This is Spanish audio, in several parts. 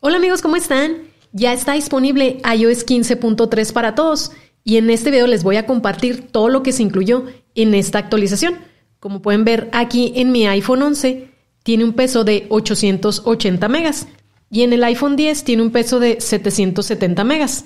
Hola amigos, ¿cómo están? Ya está disponible iOS 15.3 para todos y en este video les voy a compartir todo lo que se incluyó en esta actualización. Como pueden ver aquí en mi iPhone 11 tiene un peso de 880 megas y en el iPhone 10 tiene un peso de 770 megas.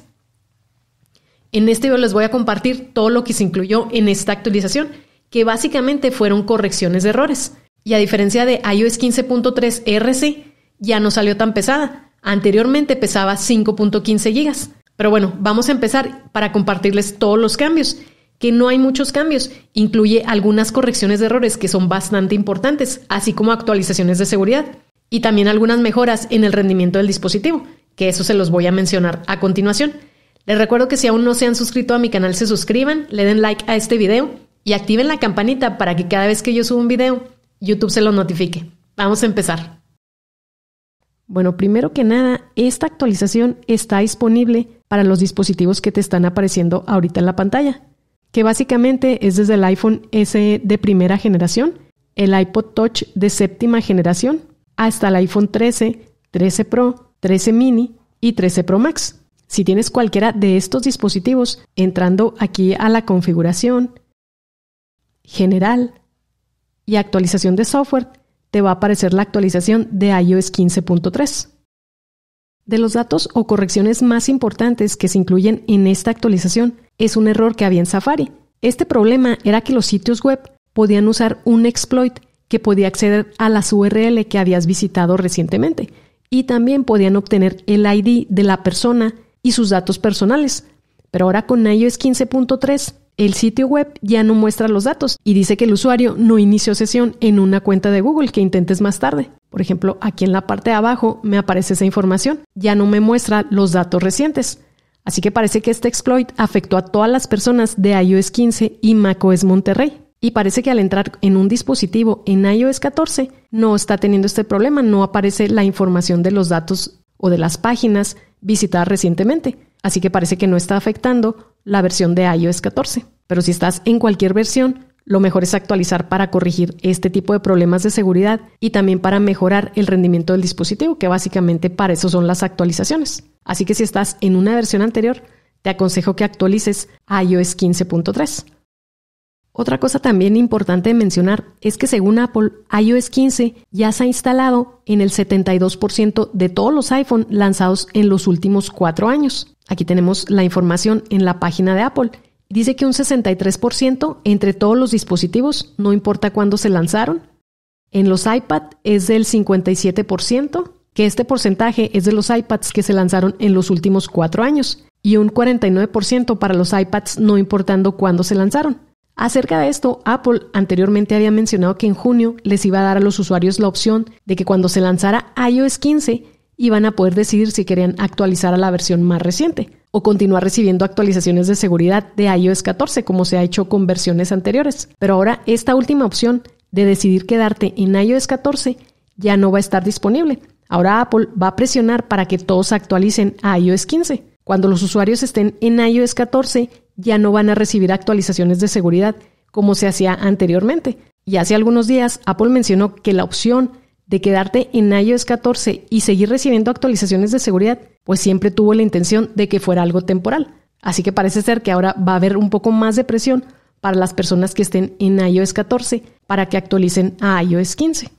En este video les voy a compartir todo lo que se incluyó en esta actualización, que básicamente fueron correcciones de errores. Y a diferencia de iOS 15.3 RC, ya no salió tan pesada, Anteriormente pesaba 5.15 gigas. Pero bueno, vamos a empezar para compartirles todos los cambios, que no hay muchos cambios. Incluye algunas correcciones de errores que son bastante importantes, así como actualizaciones de seguridad y también algunas mejoras en el rendimiento del dispositivo, que eso se los voy a mencionar a continuación. Les recuerdo que si aún no se han suscrito a mi canal, se suscriban, le den like a este video y activen la campanita para que cada vez que yo suba un video, YouTube se lo notifique. Vamos a empezar. Bueno, primero que nada, esta actualización está disponible para los dispositivos que te están apareciendo ahorita en la pantalla, que básicamente es desde el iPhone SE de primera generación, el iPod Touch de séptima generación, hasta el iPhone 13, 13 Pro, 13 Mini y 13 Pro Max. Si tienes cualquiera de estos dispositivos, entrando aquí a la configuración, general y actualización de software, te va a aparecer la actualización de iOS 15.3. De los datos o correcciones más importantes que se incluyen en esta actualización es un error que había en Safari. Este problema era que los sitios web podían usar un exploit que podía acceder a las URL que habías visitado recientemente y también podían obtener el ID de la persona y sus datos personales, pero ahora con iOS 15.3 el sitio web ya no muestra los datos y dice que el usuario no inició sesión en una cuenta de Google que intentes más tarde. Por ejemplo, aquí en la parte de abajo me aparece esa información, ya no me muestra los datos recientes. Así que parece que este exploit afectó a todas las personas de iOS 15 y macOS Monterrey. Y parece que al entrar en un dispositivo en iOS 14 no está teniendo este problema, no aparece la información de los datos o de las páginas visitadas recientemente. Así que parece que no está afectando la versión de iOS 14. Pero si estás en cualquier versión, lo mejor es actualizar para corregir este tipo de problemas de seguridad y también para mejorar el rendimiento del dispositivo, que básicamente para eso son las actualizaciones. Así que si estás en una versión anterior, te aconsejo que actualices iOS 15.3 otra cosa también importante de mencionar es que según Apple, iOS 15 ya se ha instalado en el 72% de todos los iPhone lanzados en los últimos cuatro años. Aquí tenemos la información en la página de Apple. Dice que un 63% entre todos los dispositivos, no importa cuándo se lanzaron. En los iPad es del 57%, que este porcentaje es de los iPads que se lanzaron en los últimos cuatro años, y un 49% para los iPads no importando cuándo se lanzaron. Acerca de esto, Apple anteriormente había mencionado que en junio les iba a dar a los usuarios la opción de que cuando se lanzara iOS 15 iban a poder decidir si querían actualizar a la versión más reciente o continuar recibiendo actualizaciones de seguridad de iOS 14 como se ha hecho con versiones anteriores. Pero ahora esta última opción de decidir quedarte en iOS 14 ya no va a estar disponible. Ahora Apple va a presionar para que todos actualicen a iOS 15. Cuando los usuarios estén en iOS 14 ya no van a recibir actualizaciones de seguridad como se hacía anteriormente. Y hace algunos días Apple mencionó que la opción de quedarte en iOS 14 y seguir recibiendo actualizaciones de seguridad, pues siempre tuvo la intención de que fuera algo temporal. Así que parece ser que ahora va a haber un poco más de presión para las personas que estén en iOS 14 para que actualicen a iOS 15.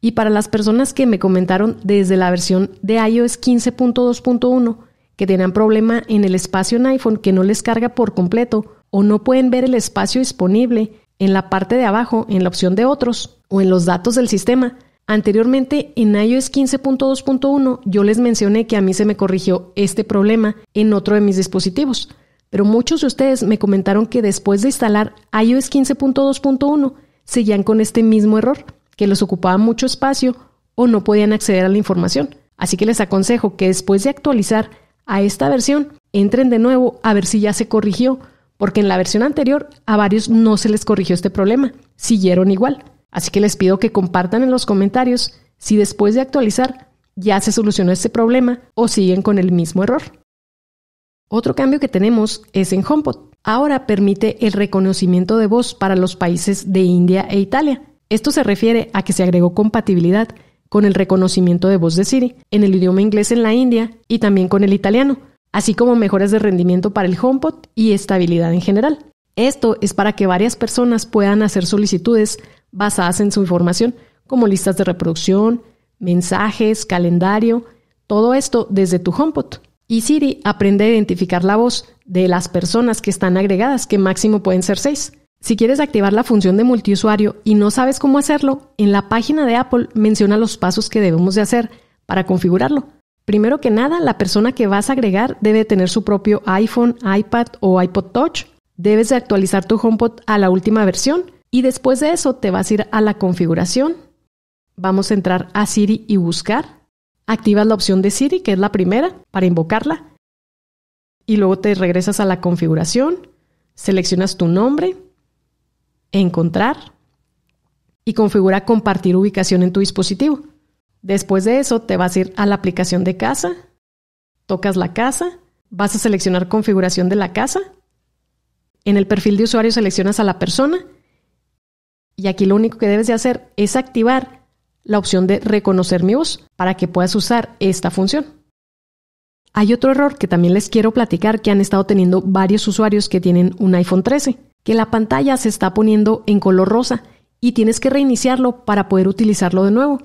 Y para las personas que me comentaron desde la versión de iOS 15.2.1, que tengan problema en el espacio en iPhone que no les carga por completo o no pueden ver el espacio disponible en la parte de abajo en la opción de otros o en los datos del sistema. Anteriormente en iOS 15.2.1 yo les mencioné que a mí se me corrigió este problema en otro de mis dispositivos, pero muchos de ustedes me comentaron que después de instalar iOS 15.2.1 seguían con este mismo error, que les ocupaba mucho espacio o no podían acceder a la información. Así que les aconsejo que después de actualizar a esta versión, entren de nuevo a ver si ya se corrigió, porque en la versión anterior a varios no se les corrigió este problema, siguieron igual. Así que les pido que compartan en los comentarios si después de actualizar ya se solucionó este problema o siguen con el mismo error. Otro cambio que tenemos es en HomePod. Ahora permite el reconocimiento de voz para los países de India e Italia. Esto se refiere a que se agregó compatibilidad con el reconocimiento de voz de Siri, en el idioma inglés en la India y también con el italiano, así como mejoras de rendimiento para el HomePod y estabilidad en general. Esto es para que varias personas puedan hacer solicitudes basadas en su información, como listas de reproducción, mensajes, calendario, todo esto desde tu HomePod. Y Siri aprende a identificar la voz de las personas que están agregadas, que máximo pueden ser seis. Si quieres activar la función de multiusuario y no sabes cómo hacerlo, en la página de Apple menciona los pasos que debemos de hacer para configurarlo. Primero que nada, la persona que vas a agregar debe tener su propio iPhone, iPad o iPod Touch. Debes de actualizar tu HomePod a la última versión y después de eso te vas a ir a la configuración. Vamos a entrar a Siri y buscar. Activas la opción de Siri, que es la primera, para invocarla. Y luego te regresas a la configuración, seleccionas tu nombre, encontrar y configura compartir ubicación en tu dispositivo. Después de eso te vas a ir a la aplicación de casa, tocas la casa, vas a seleccionar configuración de la casa, en el perfil de usuario seleccionas a la persona y aquí lo único que debes de hacer es activar la opción de reconocer mi voz para que puedas usar esta función. Hay otro error que también les quiero platicar que han estado teniendo varios usuarios que tienen un iPhone 13 que la pantalla se está poniendo en color rosa y tienes que reiniciarlo para poder utilizarlo de nuevo.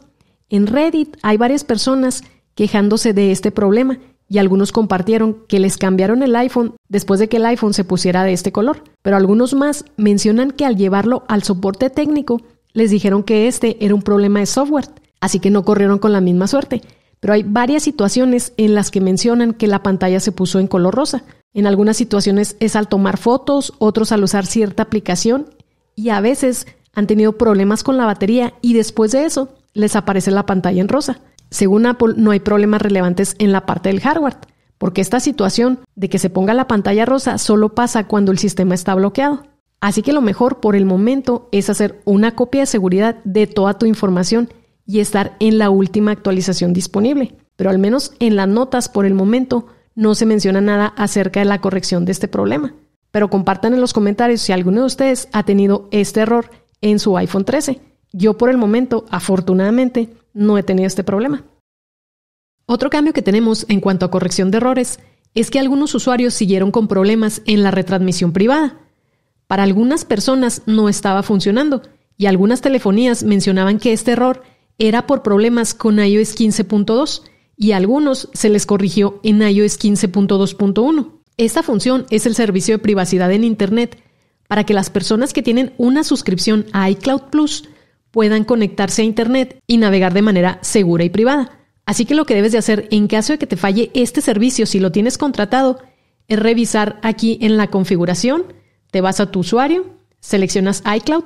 En Reddit hay varias personas quejándose de este problema y algunos compartieron que les cambiaron el iPhone después de que el iPhone se pusiera de este color, pero algunos más mencionan que al llevarlo al soporte técnico les dijeron que este era un problema de software, así que no corrieron con la misma suerte. Pero hay varias situaciones en las que mencionan que la pantalla se puso en color rosa, en algunas situaciones es al tomar fotos, otros al usar cierta aplicación y a veces han tenido problemas con la batería y después de eso les aparece la pantalla en rosa. Según Apple, no hay problemas relevantes en la parte del hardware, porque esta situación de que se ponga la pantalla rosa solo pasa cuando el sistema está bloqueado. Así que lo mejor por el momento es hacer una copia de seguridad de toda tu información y estar en la última actualización disponible. Pero al menos en las notas por el momento no se menciona nada acerca de la corrección de este problema. Pero compartan en los comentarios si alguno de ustedes ha tenido este error en su iPhone 13. Yo por el momento, afortunadamente, no he tenido este problema. Otro cambio que tenemos en cuanto a corrección de errores es que algunos usuarios siguieron con problemas en la retransmisión privada. Para algunas personas no estaba funcionando y algunas telefonías mencionaban que este error era por problemas con iOS 15.2 y a algunos se les corrigió en iOS 15.2.1. Esta función es el servicio de privacidad en Internet para que las personas que tienen una suscripción a iCloud Plus puedan conectarse a Internet y navegar de manera segura y privada. Así que lo que debes de hacer en caso de que te falle este servicio si lo tienes contratado es revisar aquí en la configuración, te vas a tu usuario, seleccionas iCloud,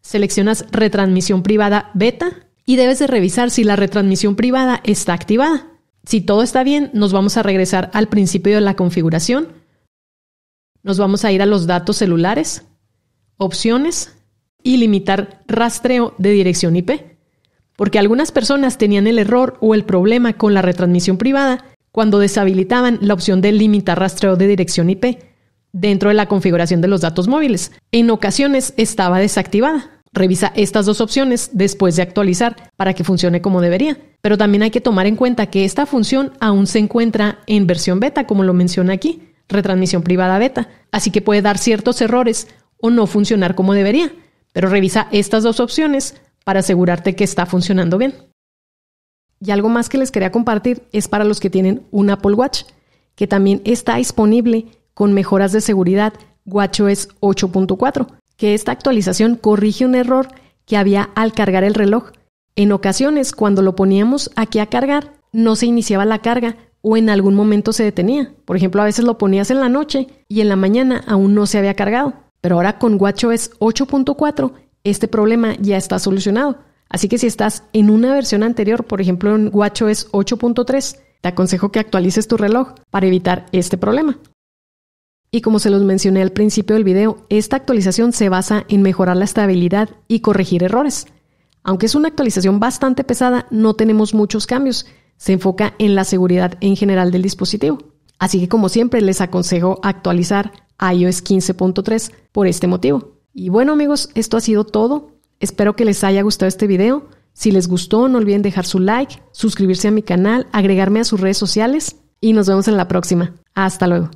seleccionas retransmisión privada beta y debes de revisar si la retransmisión privada está activada. Si todo está bien, nos vamos a regresar al principio de la configuración. Nos vamos a ir a los datos celulares, opciones y limitar rastreo de dirección IP. Porque algunas personas tenían el error o el problema con la retransmisión privada cuando deshabilitaban la opción de limitar rastreo de dirección IP dentro de la configuración de los datos móviles. En ocasiones estaba desactivada. Revisa estas dos opciones después de actualizar para que funcione como debería. Pero también hay que tomar en cuenta que esta función aún se encuentra en versión beta, como lo menciona aquí, retransmisión privada beta, así que puede dar ciertos errores o no funcionar como debería. Pero revisa estas dos opciones para asegurarte que está funcionando bien. Y algo más que les quería compartir es para los que tienen un Apple Watch, que también está disponible con mejoras de seguridad WatchOS 8.4 que esta actualización corrige un error que había al cargar el reloj. En ocasiones, cuando lo poníamos aquí a cargar, no se iniciaba la carga o en algún momento se detenía. Por ejemplo, a veces lo ponías en la noche y en la mañana aún no se había cargado. Pero ahora con WatchOS 8.4 este problema ya está solucionado. Así que si estás en una versión anterior, por ejemplo en WatchOS 8.3, te aconsejo que actualices tu reloj para evitar este problema. Y como se los mencioné al principio del video, esta actualización se basa en mejorar la estabilidad y corregir errores. Aunque es una actualización bastante pesada, no tenemos muchos cambios. Se enfoca en la seguridad en general del dispositivo. Así que como siempre les aconsejo actualizar iOS 15.3 por este motivo. Y bueno amigos, esto ha sido todo. Espero que les haya gustado este video. Si les gustó, no olviden dejar su like, suscribirse a mi canal, agregarme a sus redes sociales y nos vemos en la próxima. Hasta luego.